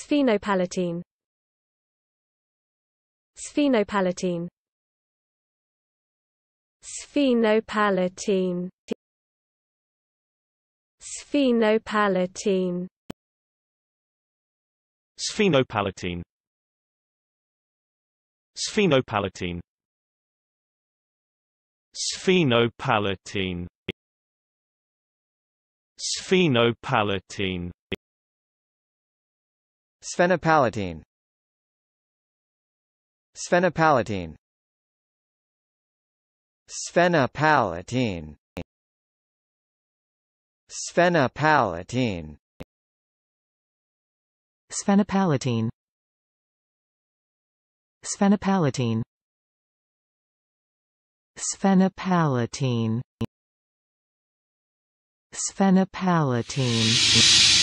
Sphenopalatine Sphenopalatine Sphenopalatine Sphenopalatine Sphenopalatine Sphenopalatine Sphenopalatine Sphenopalatine Sphenopalatine Sphenopalatine Sphenopalatine Sphenopalatine Sphenopalatine Sphenopalatine Sphenopalatine Sphenopalatine